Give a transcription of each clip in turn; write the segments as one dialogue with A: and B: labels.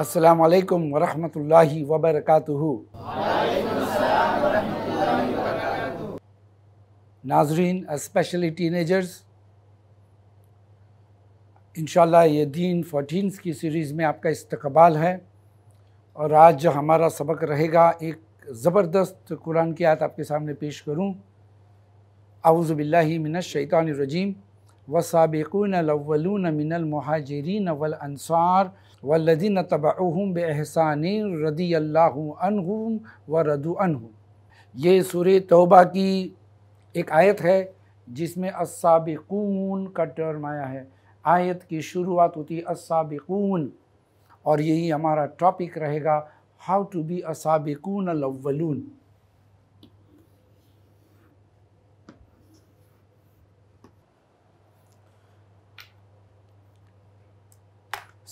A: अस्सलाम वालेकुम वरहमतुल्लाहि व बरकातुहू नाजरीन स्पेशली टीनेजर्स इनशाला ये दीन फोर्टीन्स की सीरीज़ में आपका इस्तबाल है और आज जो हमारा सबक रहेगा एक ज़बरदस्त कुरान की आयत आपके सामने पेश करूँ रजीम वसाबिकून अव्वलून मिनल महाजरीन वल अनसार वल्लिन तबाहम बहसान रदी अल्लाहम व रदु अनहु ये सूर तोबा की एक आयत है जिसमें असाबिकून का टर्म आया है आयत की शुरुआत होती असाबिकून और यही हमारा टॉपिक रहेगा हाउ टू बी असाबिकून अव्वलून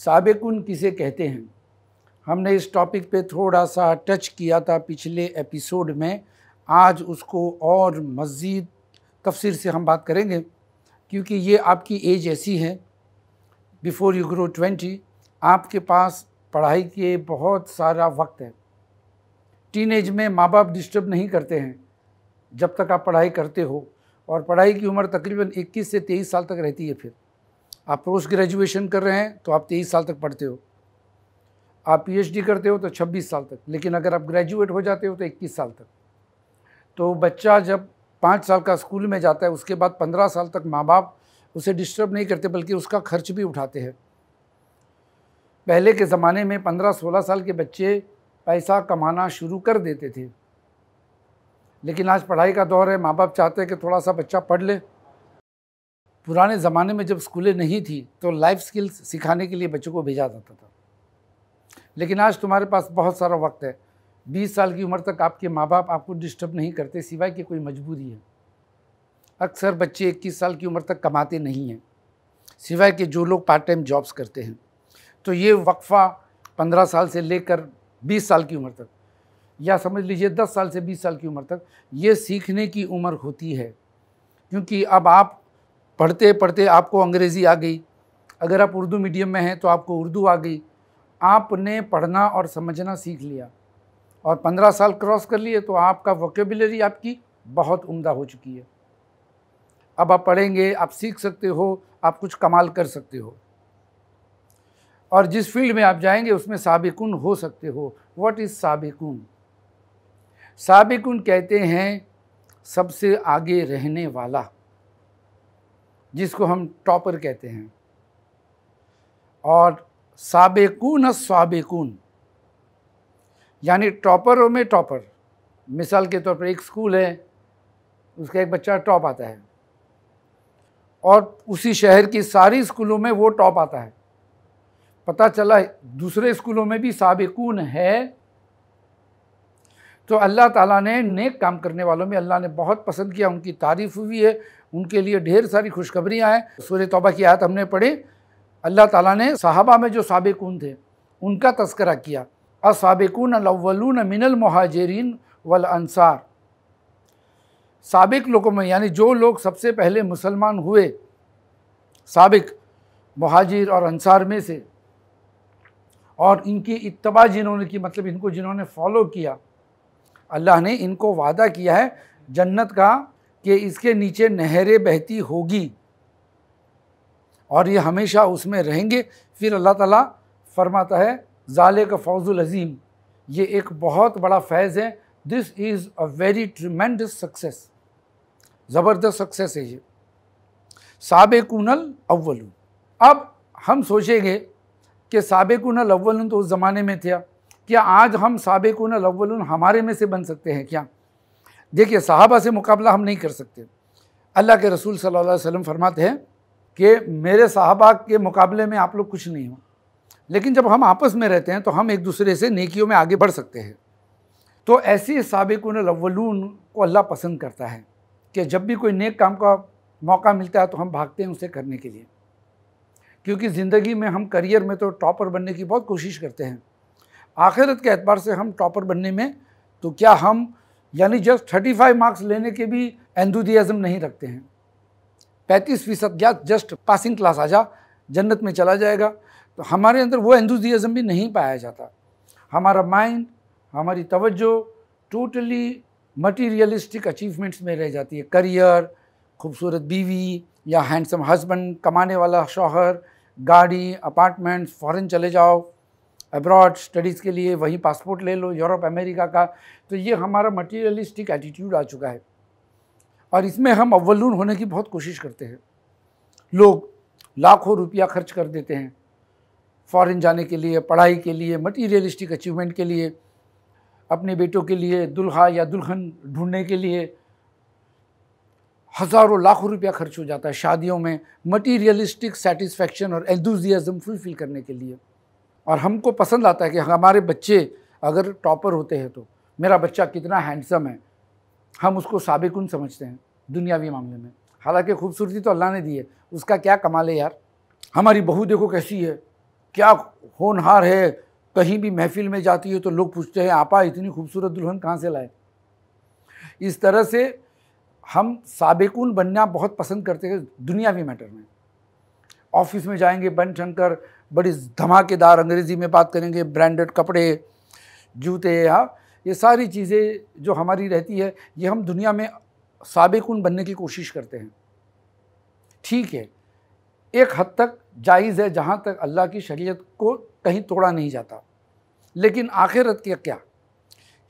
A: सबकुन किसे कहते हैं हमने इस टॉपिक पे थोड़ा सा टच किया था पिछले एपिसोड में आज उसको और मज़ीद तफसर से हम बात करेंगे क्योंकि ये आपकी एज ऐसी है बिफ़ोर यू ग्रो ट्वेंटी आपके पास पढ़ाई के बहुत सारा वक्त है टीन एज में माँ बाप डिस्टर्ब नहीं करते हैं जब तक आप पढ़ाई करते हो और पढ़ाई की उम्र तकरीबन 21 से 23 साल तक रहती है फिर आप पोस्ट ग्रेजुएशन कर रहे हैं तो आप तेईस साल तक पढ़ते हो आप पीएचडी करते हो तो 26 साल तक लेकिन अगर आप ग्रेजुएट हो जाते हो तो 21 साल तक तो बच्चा जब पाँच साल का स्कूल में जाता है उसके बाद पंद्रह साल तक माँ बाप उसे डिस्टर्ब नहीं करते बल्कि उसका खर्च भी उठाते हैं पहले के ज़माने में पंद्रह सोलह साल के बच्चे पैसा कमाना शुरू कर देते थे लेकिन आज पढ़ाई का दौर है माँ बाप चाहते हैं कि थोड़ा सा बच्चा पढ़ ले पुराने ज़माने में जब स्कूलें नहीं थी तो लाइफ स्किल्स सिखाने के लिए बच्चों को भेजा जाता था लेकिन आज तुम्हारे पास बहुत सारा वक्त है बीस साल की उम्र तक आपके माँ बाप आपको डिस्टर्ब नहीं करते सिवाय कि कोई मजबूरी है अक्सर बच्चे इक्कीस साल की उम्र तक कमाते नहीं हैं सिवाय कि जो लोग पार्ट टाइम जॉब्स करते हैं तो ये वक्फ़ा पंद्रह साल से लेकर बीस साल की उम्र तक या समझ लीजिए दस साल से बीस साल की उम्र तक ये सीखने की उम्र होती है क्योंकि अब आप पढ़ते पढ़ते आपको अंग्रेज़ी आ गई अगर आप उर्दू मीडियम में हैं तो आपको उर्दू आ गई आपने पढ़ना और समझना सीख लिया और पंद्रह साल क्रॉस कर लिए तो आपका वोकेबलरी आपकी बहुत उम्दा हो चुकी है अब आप पढ़ेंगे आप सीख सकते हो आप कुछ कमाल कर सकते हो और जिस फील्ड में आप जाएंगे उसमें साबिकुन हो सकते हो वॉट इज़ साबिकुन साबिकुन कहते हैं सबसे आगे रहने वाला जिसको हम टॉपर कहते हैं और सबकून स्वाबेकून यानी टॉपरों में टॉपर मिसाल के तौर पर एक स्कूल है उसका एक बच्चा टॉप आता है और उसी शहर की सारी स्कूलों में वो टॉप आता है पता चला दूसरे स्कूलों में भी साबिकून है तो अल्लाह ताला ने नेक काम करने वालों में अल्लाह ने बहुत पसंद किया उनकी तारीफ़ हुई है उनके लिए ढेर सारी खुशखबरियाँ हैं सूर्य तोबा की आयत हमने पढ़ी अल्लाह ताला ने साहबा में जो सबकून थे उनका तस्करा किया असाबिकून अलवलून मिनल महाजरीन वल अनसार सबक लोगों में यानी जो लोग सबसे पहले मुसलमान हुए सबक महाजिर और अंसार में से और इनकी इतबा जिन्होंने की मतलब इनको जिन्होंने फॉलो किया अल्लाह ने इनको वादा किया है जन्नत का कि इसके नीचे नहरें बहती होगी और ये हमेशा उसमें रहेंगे फिर अल्लाह ताला फरमाता है ज़ाले का फौजुल अज़ीम ये एक बहुत बड़ा फैज़ है this is a very tremendous success ज़बरदस्त सक्सेस है ये सबकूनल अव्वल अब हम सोचेंगे कि सबकुनल अव्वल तो उस ज़माने में थे क्या आज हम सबकुनल अव्वल हमारे में से बन सकते हैं क्या देखिए साहबा से मुकाबला हम नहीं कर सकते अल्लाह के रसूल सल्लल्लाहु अलैहि वसल्लम फरमाते हैं कि मेरे साहबा के मुकाबले में आप लोग कुछ नहीं हो लेकिन जब हम आपस में रहते हैं तो हम एक दूसरे से नेकियों में आगे बढ़ सकते हैं तो ऐसे सबकुन रवलून को अल्लाह पसंद करता है कि जब भी कोई नेक काम का मौका मिलता है तो हम भागते हैं उसे करने के लिए क्योंकि ज़िंदगी में हम करियर में तो टॉपर बनने की बहुत कोशिश करते हैं आखिरत के एतबार से हम टॉपर बनने में तो क्या हम यानी जस्ट 35 मार्क्स लेने के भी एंथुजियाज्म नहीं रखते हैं पैंतीस फीसद या जस्ट पासिंग क्लास आ जा जन्नत में चला जाएगा तो हमारे अंदर वो एंथुजियाज्म भी नहीं पाया जाता हमारा माइंड हमारी तवज्जो टोटली मटीरियलिस्टिक अचीवमेंट्स में रह जाती है करियर खूबसूरत बीवी या हैंडसम हस्बैंड कमाने वाला शौहर गाड़ी अपार्टमेंट्स फॉरेन चले जाओ अब्रॉड स्टडीज़ के लिए वहीं पासपोर्ट ले लो यूरोप अमेरिका का तो ये हमारा मटीरियलिस्टिक एटीट्यूड आ चुका है और इसमें हम अव्वलून होने की बहुत कोशिश करते हैं लोग लाखों रुपया खर्च कर देते हैं फॉरेन जाने के लिए पढ़ाई के लिए मटीरियलिस्टिक अचीवमेंट के लिए अपने बेटों के लिए दुल्हा या दुल्हन ढूंढने के लिए हज़ारों लाखों रुपया खर्च हो जाता है शादियों में मटीरियलिस्टिक सेटिस्फेक्शन और एल्दुजियाज़म फुलफ़िल करने के लिए और हमको पसंद आता है कि हमारे बच्चे अगर टॉपर होते हैं तो मेरा बच्चा कितना हैंडसम है हम उसको साबिकुन समझते हैं दुनियावी मामले में हालांकि खूबसूरती तो अल्लाह ने दी है उसका क्या कमाल है यार हमारी बहू देखो कैसी है क्या होनहार है कहीं भी महफिल में जाती है तो लोग पूछते हैं आपा इतनी खूबसूरत दुल्हन कहाँ से लाए इस तरह से हम साबिकुन बनना बहुत पसंद करते हैं दुनियावी मैटर में ऑफिस में जाएंगे बन शंकर बड़ी धमाकेदार अंग्रेज़ी में बात करेंगे ब्रांडेड कपड़े जूते हाँ ये सारी चीज़ें जो हमारी रहती है ये हम दुनिया में सबकुन बनने की कोशिश करते हैं ठीक है एक हद तक जायज़ है जहाँ तक अल्लाह की शरीयत को कहीं तोड़ा नहीं जाता लेकिन आखिरत के क्या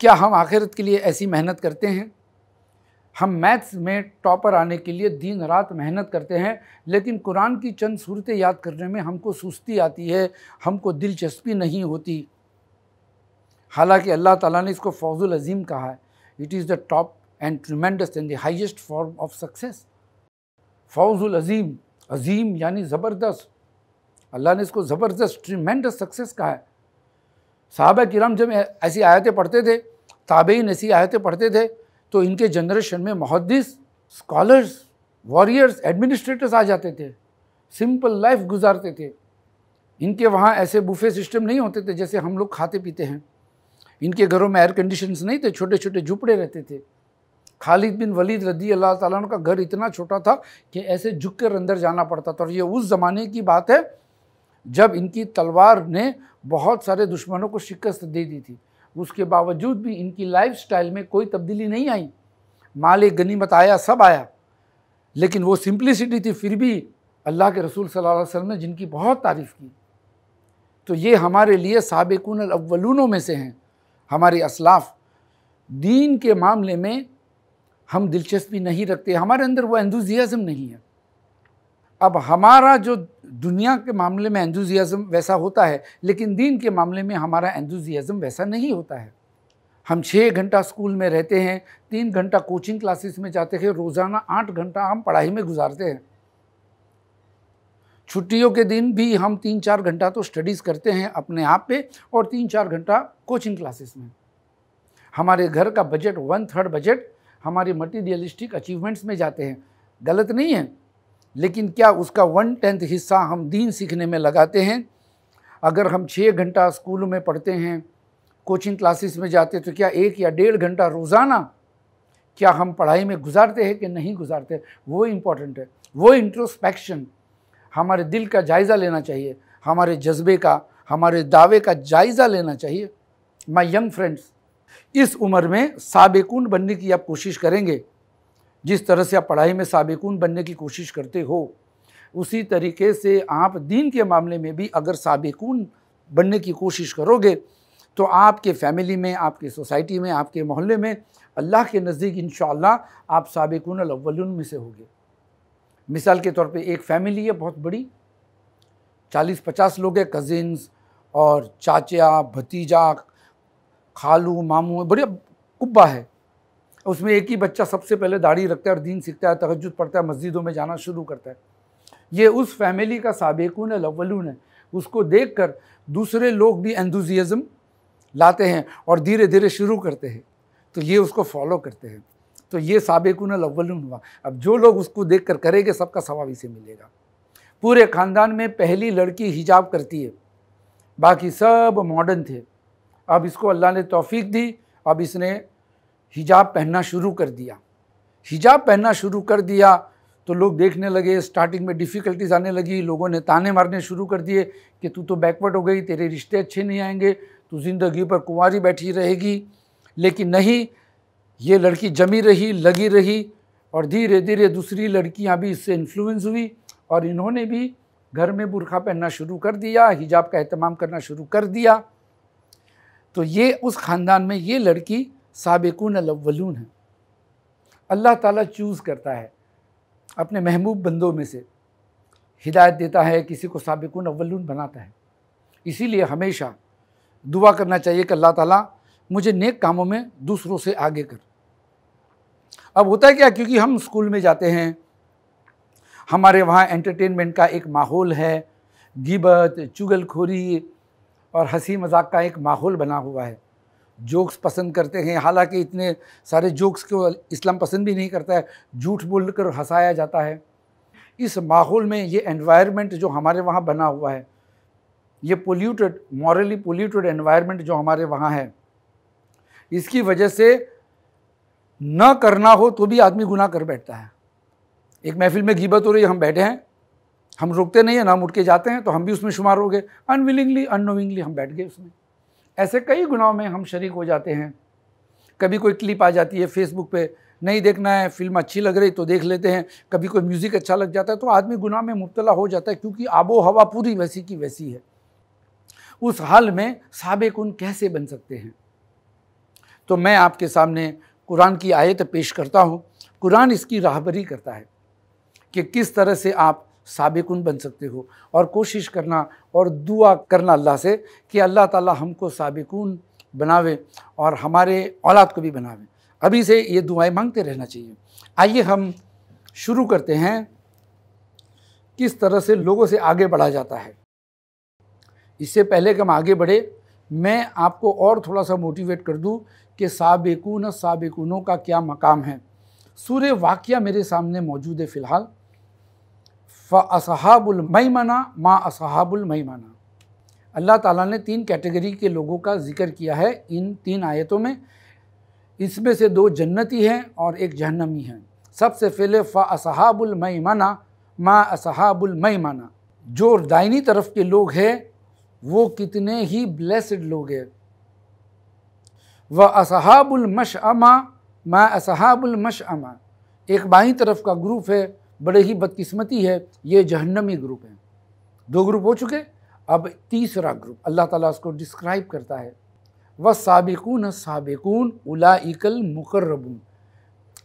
A: क्या हम आखिरत के लिए ऐसी मेहनत करते हैं हम मैथ्स में टॉपर आने के लिए दिन रात मेहनत करते हैं लेकिन कुरान की चंद सूरतें याद करने में हमको सुस्ती आती है हमको दिलचस्पी नहीं होती हालांकि अल्लाह ताला ने इसको फौजुल अजीम कहा है it is the top and tremendous and the highest form of success फौजुल अजीम अजीम यानी ज़बरदस्त अल्लाह ने इसको ज़बरदस्त ट्रिमेंडस सक्सेस कहा है साहब किराम जब ऐसी आयतें पढ़ते थे ताबेन ऐसी आयतें पढ़ते थे तो इनके जनरेशन में मुहदस स्कॉलर्स वॉरियर्स एडमिनिस्ट्रेटर्स आ जाते थे सिंपल लाइफ गुजारते थे इनके वहाँ ऐसे बुफे सिस्टम नहीं होते थे जैसे हम लोग खाते पीते हैं इनके घरों में एयर कंडीशंस नहीं थे छोटे छोटे झुपड़े रहते थे खालिद बिन वलीद रदी अल्लाह ताला का घर इतना छोटा था कि ऐसे झुक कर अंदर जाना पड़ता था और ये उस ज़माने की बात है जब इनकी तलवार ने बहुत सारे दुश्मनों को शिकस्त दे दी थी उसके बावजूद भी इनकी लाइफ में कोई तब्दीली नहीं आई माल गनीमत आया सब आया लेकिन वो सिंप्लिसिटी थी फिर भी अल्लाह के रसूल सल्लल्लाहु अलैहि वसल्लम ने जिनकी बहुत तारीफ़ की तो ये हमारे लिए सबकून अव्वलूनों में से हैं हमारे असलाफ दीन के मामले में हम दिलचस्पी नहीं रखते हमारे अंदर वह एंदोजियाज़म नहीं है अब हमारा जो दुनिया के मामले में एंथुजियाज़म वैसा होता है लेकिन दीन के मामले में हमारा एंथुजियाज़म वैसा नहीं होता है हम छः घंटा स्कूल में रहते हैं तीन घंटा कोचिंग क्लासेस में जाते हैं रोज़ाना आठ घंटा हम पढ़ाई में गुजारते हैं छुट्टियों के दिन भी हम तीन चार घंटा तो स्टडीज़ करते हैं अपने आप पे और तीन चार घंटा कोचिंग क्लासेस में हमारे घर का बजट वन थर्ड बजट हमारे मटीरियलिस्टिक अचीवमेंट्स में जाते हैं गलत नहीं है लेकिन क्या उसका वन टेंथ हिस्सा हम दीन सीखने में लगाते हैं अगर हम छः घंटा स्कूल में पढ़ते हैं कोचिंग क्लासेस में जाते तो क्या एक या डेढ़ घंटा रोज़ाना क्या हम पढ़ाई में गुजारते हैं कि नहीं गुजारते वो इम्पॉर्टेंट है वो इंट्रोस्पेक्शन हमारे दिल का जायज़ा लेना चाहिए हमारे जज्बे का हमारे दावे का जायज़ा लेना चाहिए माई यंग फ्रेंड्स इस उम्र में साबिकुन बनने की आप कोशिश करेंगे जिस तरह से आप पढ़ाई में सबकून बनने की कोशिश करते हो उसी तरीके से आप दीन के मामले में भी अगर सबकून बनने की कोशिश करोगे तो आपके फैमिली में आपके सोसाइटी में आपके मोहल्ले में अल्लाह के नज़दीक इन आप सबकून अव्वलून में से होगे मिसाल के तौर पे एक फैमिली है बहुत बड़ी चालीस पचास लोग हैं कज़िन्स और चाचा भतीजा खालू मामू बड़े कुब्बा है उसमें एक ही बच्चा सबसे पहले दाढ़ी रखता है और दीन सीखता है तहजद पढ़ता है मस्जिदों में जाना शुरू करता है ये उस फैमिली का सबकून लवलून है उसको देख कर दूसरे लोग भी एंदोजियज़म लाते हैं और धीरे धीरे शुरू करते हैं तो ये उसको फॉलो करते हैं तो ये सबकून अव्वलून हुआ अब जो लोग उसको देख कर करेंगे सबका सवाब इसे मिलेगा पूरे ख़ानदान में पहली लड़की हिजाब करती है बाकी सब मॉडर्न थे अब इसको अल्लाह ने तोफ़ी दी अब इसने हिजाब पहनना शुरू कर दिया हिजाब पहनना शुरू कर दिया तो लोग देखने लगे स्टार्टिंग में डिफ़िकल्टीज आने लगी लोगों ने ताने मारने शुरू कर दिए कि तू तो बैकवर्ड हो गई तेरे रिश्ते अच्छे नहीं आएंगे तू ज़िंदगी पर कुंवारी बैठी रहेगी लेकिन नहीं ये लड़की जमी रही लगी रही और धीरे धीरे दूसरी लड़कियाँ भी इससे इन्फ्लुएंस हुई और इन्होंने भी घर में बुरखा पहनना शुरू कर दिया हिजाब का अहतमाम करना शुरू कर दिया तो ये उस ख़ानदान में ये लड़की सबकून अलवलून हैं अल्लाह ताला चूज़ करता है अपने महबूब बंदों में से हिदायत देता है किसी को सबकून अव्वलून बनाता है इसीलिए हमेशा दुआ करना चाहिए कि अल्लाह ताला मुझे नेक कामों में दूसरों से आगे कर अब होता है क्या क्योंकि हम स्कूल में जाते हैं हमारे वहाँ एंटरटेनमेंट का एक माहौल है गिबत चुगलखोरी और हंसी मजाक का एक माहौल बना हुआ है जोक्स पसंद करते हैं हालांकि इतने सारे जोक्स को इस्लाम पसंद भी नहीं करता है झूठ बोलकर हंसाया जाता है इस माहौल में ये एनवायरनमेंट जो हमारे वहाँ बना हुआ है ये पोल्यूटेड मॉरली पोल्यूटेड एनवायरनमेंट जो हमारे वहाँ है इसकी वजह से न करना हो तो भी आदमी गुनाह कर बैठता है एक महफिल में गिबत हो रही हम बैठे हैं हम रुकते नहीं हैं ना हम उठ के जाते हैं तो हम भी उसमें शुमार हो गए अनविलिंगली अनोविंगली हम बैठ गए उसमें ऐसे कई गुनाहों में हम शरीक हो जाते हैं कभी कोई क्लिप आ जाती है फेसबुक पे नहीं देखना है फिल्म अच्छी लग रही तो देख लेते हैं कभी कोई म्यूज़िक अच्छा लग जाता है तो आदमी गुनाह में मुबतला हो जाता है क्योंकि आबो हवा पूरी वैसी की वैसी है उस हाल में सबकुन कैसे बन सकते हैं तो मैं आपके सामने कुरान की आयत पेश करता हूँ कुरान इसकी राहबरी करता है कि किस तरह से आप साबिकुन बन सकते हो और कोशिश करना और दुआ करना अल्लाह से कि अल्लाह ताला हमको साबिकुन बनावे और हमारे औलाद को भी बनावे अभी से ये दुआएं मांगते रहना चाहिए आइए हम शुरू करते हैं किस तरह से लोगों से आगे बढ़ा जाता है इससे पहले कि हम आगे बढ़े मैं आपको और थोड़ा सा मोटिवेट कर दूं कि साबिकून साबिकूनों का क्या मकाम है सूर्य वाक्य मेरे सामने मौजूद है फ़िलहाल फ़सहाबुलमैमना माँ असहाबुलमैमना अल्लाह ताला ने तीन कैटेगरी के लोगों का जिक्र किया है इन तीन आयतों में इसमें से दो जन्नती हैं और एक जहन्नमी हैं सबसे पहले फ़सहाबुलमैमना माँ असहाबुलमैमना जो दाइनी तरफ के लोग हैं वो कितने ही ब्लेसड लोग हैं व मा माँ अमा एक बाई तरफ का ग्रुप है बड़े ही बदकिस्मती है ये जहन्नमी ग्रुप हैं दो ग्रुप हो चुके अब तीसरा ग्रुप अल्लाह ताला उसको डिस्क्राइब करता है व सबकून सबकून उलाइकल मुकर्रबून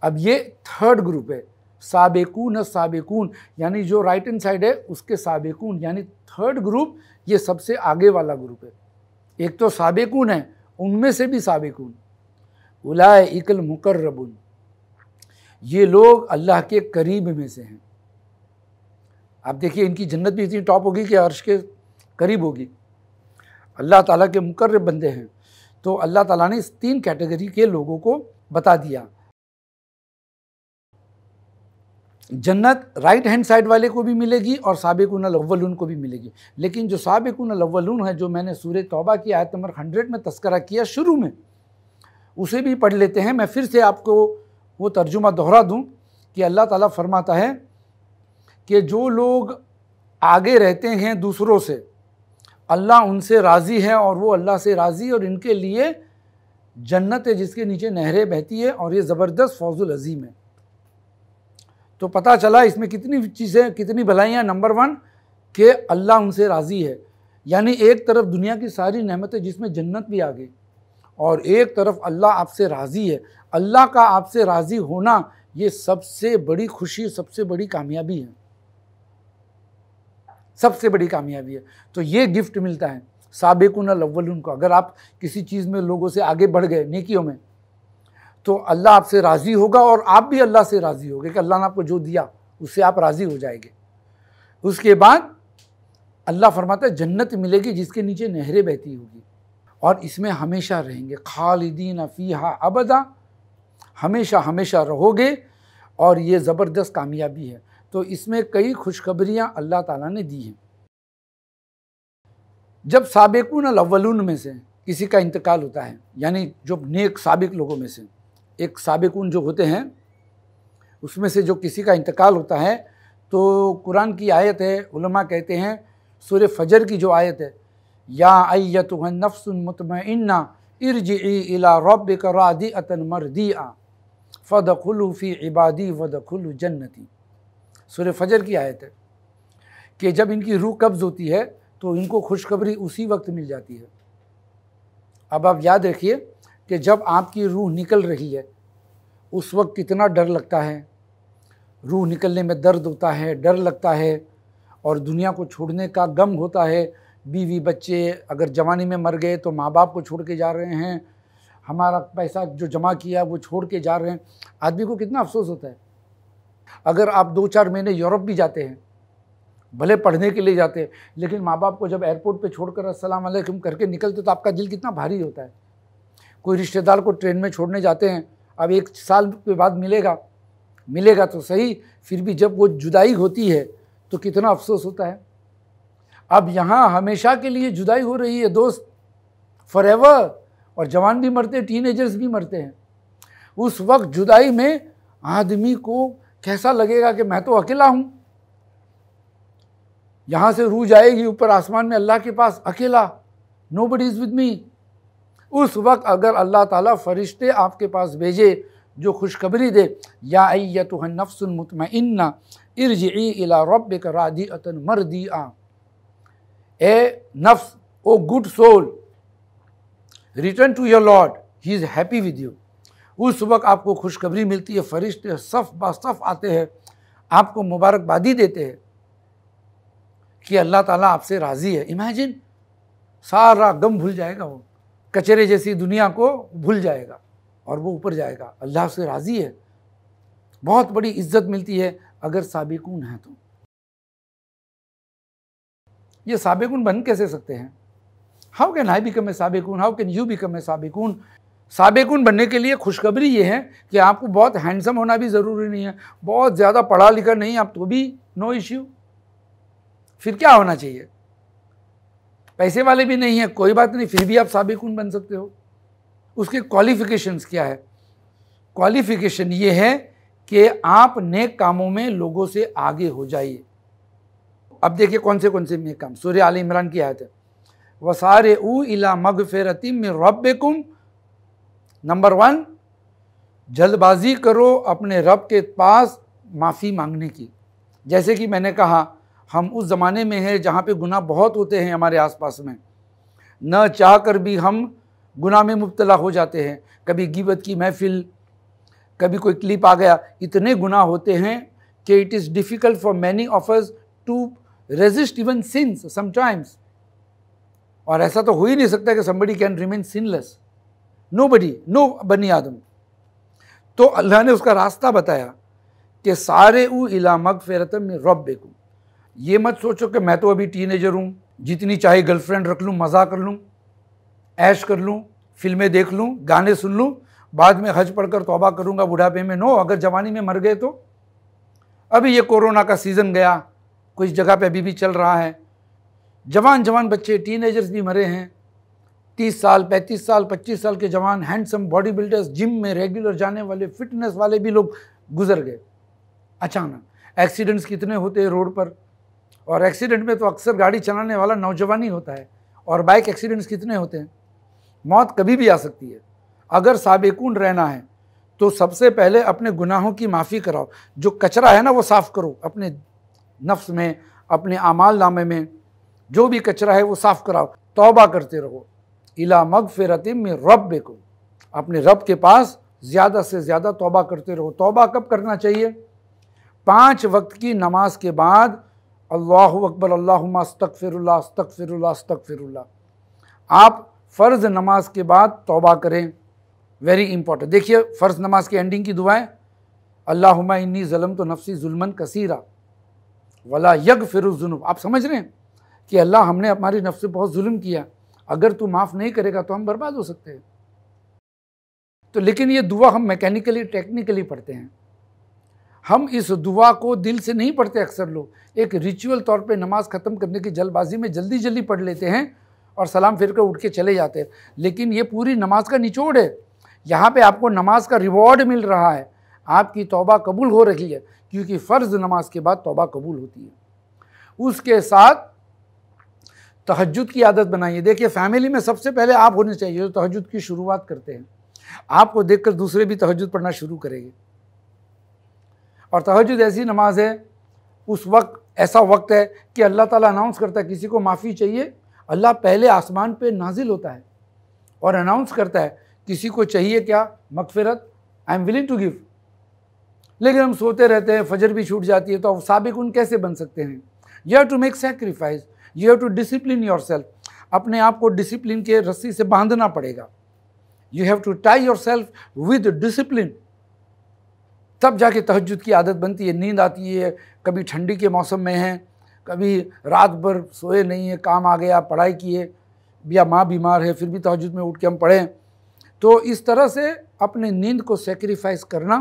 A: अब ये थर्ड ग्रुप है सबकून सबकून यानी जो राइट हैंड साइड है उसके सबकून यानी थर्ड ग्रुप ये सबसे आगे वाला ग्रुप है एक तो सबकून है उनमें से भी सबकून उलाइकल मुकर्रबून ये लोग अल्लाह के करीब में से हैं आप देखिए इनकी जन्नत भी इतनी टॉप होगी कि अर्श के करीब होगी अल्लाह ताला के मुकर बंदे हैं तो अल्लाह ताला ने इस तीन कैटेगरी के लोगों को बता दिया जन्नत राइट हैंड साइड वाले को भी मिलेगी और सबकुन अव्वलून को भी मिलेगी लेकिन जो सबकुन अव्वलून है जो मैंने सूर्य तौबा की आयत नंबर हंड्रेड में तस्करा किया शुरू में उसे भी पढ़ लेते हैं मैं फिर से आपको वो तर्जुमा दोहरा दूँ कि अल्लाह ताला फरमाता है कि जो लोग आगे रहते हैं दूसरों से अल्लाह उनसे राज़ी है और वो अल्लाह से राज़ी और इनके लिए जन्नत है जिसके नीचे नहरें बहती है और ये ज़बरदस्त फौजुल अजीम है तो पता चला इसमें कितनी चीज़ें कितनी भलाइयाँ नंबर वन के अल्लाह उनसे राज़ी है यानी एक तरफ दुनिया की सारी नहमतें जिसमें जन्नत भी आ गई और एक तरफ अल्लाह आपसे राज़ी है अल्लाह का आपसे राज़ी होना ये सबसे बड़ी खुशी सबसे बड़ी कामयाबी है सबसे बड़ी कामयाबी है तो ये गिफ्ट मिलता है सबकुन अव्वल को अगर आप किसी चीज़ में लोगों से आगे बढ़ गए नेकियों में तो अल्लाह आपसे राज़ी होगा और आप भी अल्लाह से राज़ी होगे कि अल्लाह ने आपको जो दिया उससे आप राज़ी हो जाएंगे उसके बाद अल्लाह फरमाता है जन्नत मिलेगी जिसके नीचे नहरें बहती होगी और इसमें हमेशा रहेंगे खालिदीन फ़ीहा अबदा हमेशा हमेशा रहोगे और ये ज़बरदस्त कामयाबी है तो इसमें कई खुशखबरियाँ अल्लाह ताला ने दी हैं जब सबकून अलवलून में से किसी का इंतकाल होता है यानी जो नेक सबक लोगों में से एक सबकून जो होते हैं उसमें से जो किसी का इंतकाल होता है तो कुरान की आयत है उलमा कहते हैं सूर्य फजर की जो आयत है या अयत नफ़समतमन्ना इर्ज इला रब रादी अतन मरदी आ फ़द खलूफ़ी इबादी वद खुल जन्नती सुर फजर की आयत है कि जब इनकी रूह कब्ज़ होती है तो इनको खुशखबरी उसी वक्त मिल जाती है अब आप याद रखिए कि जब आपकी रूह निकल रही है उस वक्त कितना डर लगता है रूह निकलने में दर्द होता है डर लगता है और दुनिया को छोड़ने का गम होता है बीवी बच्चे अगर जवानी में मर गए तो माँ बाप को छोड़ के जा रहे हैं हमारा पैसा जो जमा किया वो छोड़ के जा रहे हैं आदमी को कितना अफसोस होता है अगर आप दो चार महीने यूरोप भी जाते हैं भले पढ़ने के लिए जाते हैं लेकिन माँ बाप को जब एयरपोर्ट पे छोड़कर अस्सलाम वालेकुम करके निकलते तो आपका दिल कितना भारी होता है कोई रिश्तेदार को ट्रेन में छोड़ने जाते हैं अब एक साल के बाद मिलेगा मिलेगा तो सही फिर भी जब वो जुदाई होती है तो कितना अफसोस होता है अब यहाँ हमेशा के लिए जुदाई हो रही है दोस्त फॉर और जवान भी मरते हैं टीनेजर्स भी मरते हैं उस वक्त जुदाई में आदमी को कैसा लगेगा कि मैं तो अकेला हूँ यहाँ से रू जाएगी ऊपर आसमान में अल्लाह के पास अकेला नो बडीज़ विद मी उस वक्त अगर अल्लाह ताला फरिश्ते आपके पास भेजे जो खुशखबरी दे या अय्यतुहन नफ्सुल मुतमइन्ना इरजिई इला मर दी आ ए नफ्स O good soul return to your Lord he is happy with you उस वक्त आपको खुशखबरी मिलती है फरिश्ते सफ़ बसफ़ आते हैं आपको मुबारकबादी देते हैं कि अल्लाह ताला आपसे राज़ी है इमेजिन सारा गम भूल जाएगा वो कचरे जैसी दुनिया को भूल जाएगा और वो ऊपर जाएगा अल्लाह से राज़ी है बहुत बड़ी इज्जत मिलती है अगर साबिकून है तो ये साबिकुन बन कैसे सकते हैं how can I become a साबिकुन how can you become a साबिकुन साबिकुन बनने के लिए खुशखबरी ये है कि आपको बहुत हैंडसम होना भी ज़रूरी नहीं है बहुत ज़्यादा पढ़ा लिखा नहीं आप तो भी नो इश्यू फिर क्या होना चाहिए पैसे वाले भी नहीं है कोई बात नहीं फिर भी आप साबिकुन बन सकते हो उसके क्वालिफिकेशंस क्या है क्वालिफिकेशन ये है कि आप नेक कामों में लोगों से आगे हो जाइए अब देखिए कौन से कौन से में काम सूर्य आल इमरान की आयत है वसार ऊ इला मग फेरतिम रब नंबर वन जल्दबाजी करो अपने रब के पास माफ़ी मांगने की जैसे कि मैंने कहा हम उस ज़माने में हैं जहाँ पे गुनाह बहुत होते हैं हमारे आसपास में न चाह कर भी हम गुनाह में मुबतला हो जाते हैं कभी गिबत की महफिल कभी कोई क्लिप आ गया इतने गुनाह होते हैं कि it is difficult for many offers to resist even since sometimes और ऐसा तो हो ही नहीं सकता कि somebody can remain sinless nobody no बनी आदम तो अल्लाह ने उसका रास्ता बताया कि सारे ऊ इला फेरतम में रब बेकूँ ये मत सोचो कि मैं तो अभी टीनेजर हूँ जितनी चाहे गर्लफ्रेंड रख लूँ मज़ा कर लूँ ऐश कर लूँ फिल्में देख लूँ गाने सुन लूँ बाद में हज पढ़कर तोबा करूँगा बुढ़ापे में नो अगर जवानी में मर गए तो अभी ये कोरोना का सीज़न गया कुछ जगह पे अभी भी चल रहा है जवान जवान बच्चे टीनेजर्स भी मरे हैं तीस साल पैंतीस साल पच्चीस साल के जवान हैंडसम बॉडी बिल्डर्स जिम में रेगुलर जाने वाले फिटनेस वाले भी लोग गुजर गए अचानक एक्सीडेंट्स कितने होते हैं रोड पर और एक्सीडेंट में तो अक्सर गाड़ी चलाने वाला नौजवान ही होता है और बाइक एक्सीडेंट्स कितने होते हैं मौत कभी भी आ सकती है अगर साबिकून रहना है तो सबसे पहले अपने गुनाहों की माफ़ी कराओ जो कचरा है ना वो साफ़ करो अपने नफ्स में अपने आमाल नामे में जो भी कचरा है वो साफ़ कराओ तोबा करते रहो इला मगफिरतिम में रब को अपने रब के पास ज़्यादा से ज़्यादा तोबा करते रहो तोबा कब करना चाहिए पाँच वक्त की नमाज के बाद अल्लाह अकबर फिर आप फ़र्ज़ नमाज के बाद तोबा करें वेरी इंपॉर्टेंट देखिए फ़र्ज़ नमाज के एंडिंग की दुआएँ अल्लाह इन्नी ज़लम तो नफसी जुल्मन कसीरा वला यग फिरुजुनूब आप समझ रहे हैं कि अल्लाह हमने हमारी नफ्स से बहुत जुल्म किया अगर तू माफ़ नहीं करेगा तो हम बर्बाद हो सकते हैं तो लेकिन ये दुआ हम मैकेनिकली टेक्निकली पढ़ते हैं हम इस दुआ को दिल से नहीं पढ़ते अक्सर लोग एक रिचुअल तौर पे नमाज ख़त्म करने की जल्दबाजी में जल्दी जल्दी पढ़ लेते हैं और सलाम फिर कर उठ के चले जाते हैं लेकिन ये पूरी नमाज का निचोड़ है यहाँ पे आपको नमाज का रिवॉर्ड मिल रहा है आपकी तोबा कबूल हो रही है क्योंकि फ़र्ज़ नमाज के बाद तोबा कबूल होती है उसके साथ तहजद की आदत बनाइए देखिए फैमिली में सबसे पहले आप होने चाहिए जो तहजद की शुरुआत करते हैं आपको देखकर दूसरे भी तहजद पढ़ना शुरू करेंगे और तहजद ऐसी नमाज है उस वक्त ऐसा वक्त है कि अल्लाह ताला अनाउंस करता है किसी को माफ़ी चाहिए अल्लाह पहले आसमान पे नाजिल होता है और अनाउंस करता है किसी को चाहिए क्या मकफ़रत I am willing to give लेकिन हम सोते रहते हैं फजर भी छूट जाती है तो आप उन कैसे बन सकते हैं you have to make sacrifice you have to discipline yourself अपने आप को डिसिप्लिन के रस्सी से बांधना पड़ेगा you have to tie yourself with discipline तब जाके तहजद की आदत बनती है नींद आती है कभी ठंडी के मौसम में है कभी रात भर सोए नहीं है काम आ गया पढ़ाई किए या माँ बीमार है फिर भी तहजद में उठ के हम पढ़ें तो इस तरह से अपने नींद को सेक्रीफाइस करना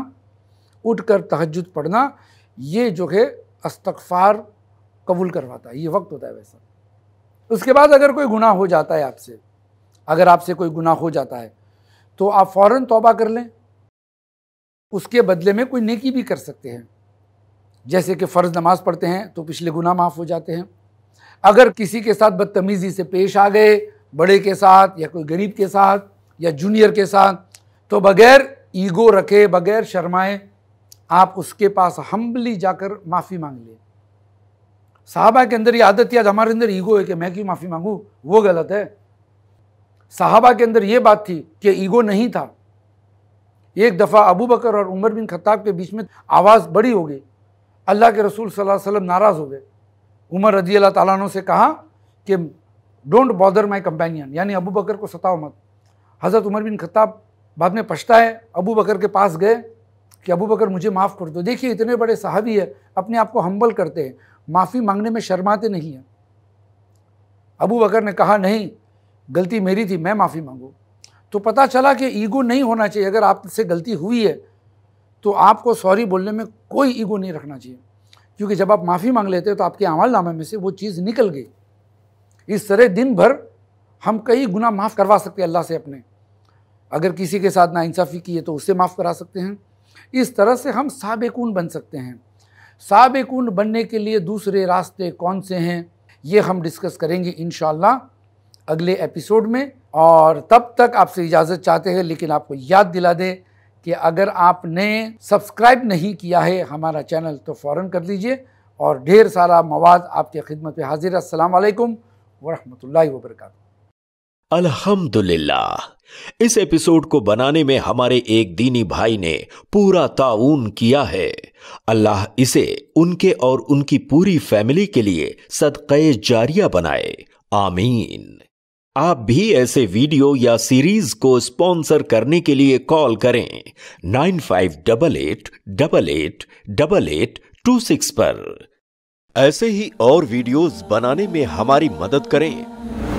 A: उठ कर तहजद पढ़ना ये जो है अस्तफ़ार कबूल करवाता है ये वक्त होता है वैसा उसके बाद अगर कोई गुनाह हो जाता है आपसे अगर आपसे कोई गुनाह हो जाता है तो आप फ़ौर तोबा कर लें उसके बदले में कोई नेकी भी कर सकते हैं जैसे कि फ़र्ज़ नमाज़ पढ़ते हैं तो पिछले गुनाह माफ़ हो जाते हैं अगर किसी के साथ बदतमीज़ी से पेश आ गए बड़े के साथ या कोई गरीब के साथ या जूनियर के साथ तो बगैर ईगो रखे बगैर शर्माए आप उसके पास हम्बली जाकर माफ़ी मांग लें साहबा के अंदर ये आदत आज हमारे अंदर ईगो है कि मैं क्यों माफ़ी मांगू वो गलत है साहबा के अंदर ये बात थी कि ईगो नहीं था एक दफ़ा अबू बकर और उमर बिन खत्ताब के बीच में आवाज़ बड़ी हो गई अल्लाह के रसूल सल्लल्लाहु अलैहि वसल्लम नाराज़ हो गए उमर रजी अल्लाह तु से कहा कि डोंट बॉदर माई कंपेनियन यानी अबू बकर को सताओ मत हज़रत उमर बिन खत्ताब बाद में पछताए अबू बकर के पास गए कि अबू बकर मुझे माफ़ कर दो देखिए इतने बड़े साहबी है अपने आप को हम्बल करते हैं माफ़ी मांगने में शर्माते नहीं हैं अबू बकर ने कहा नहीं गलती मेरी थी मैं माफ़ी मांगू तो पता चला कि ईगो नहीं होना चाहिए अगर आपसे गलती हुई है तो आपको सॉरी बोलने में कोई ईगो नहीं रखना चाहिए क्योंकि जब आप माफ़ी मांग लेते हो तो आपके अमाल नामे में से वो चीज़ निकल गई इस तरह दिन भर हम कई गुना माफ़ करवा सकते हैं अल्लाह से अपने अगर किसी के साथ नाइंसाफ़ी की है तो उससे माफ़ करा सकते हैं इस तरह से हम साबिकून बन सकते हैं साबिकून बनने के लिए दूसरे रास्ते कौन से हैं ये हम डिस्कस करेंगे इन अगले एपिसोड में और तब तक आपसे इजाज़त चाहते हैं लेकिन आपको याद दिला दें कि अगर आपने सब्सक्राइब नहीं किया है हमारा चैनल तो फ़ौर कर लीजिए और ढेर सारा मवाद आपकी खिदमत हाजिर असल वरहमल वर्क अलहमदिल्ला इस एपिसोड को बनाने में हमारे एक दीनी भाई ने पूरा ताउन किया है अल्लाह इसे उनके और उनकी पूरी फैमिली के लिए सदक़े जारिया बनाए आमीन आप भी ऐसे वीडियो या सीरीज को स्पॉन्सर करने के लिए कॉल करें nine five double eight double eight double eight two six पर ऐसे ही और वीडियोस बनाने में हमारी मदद करें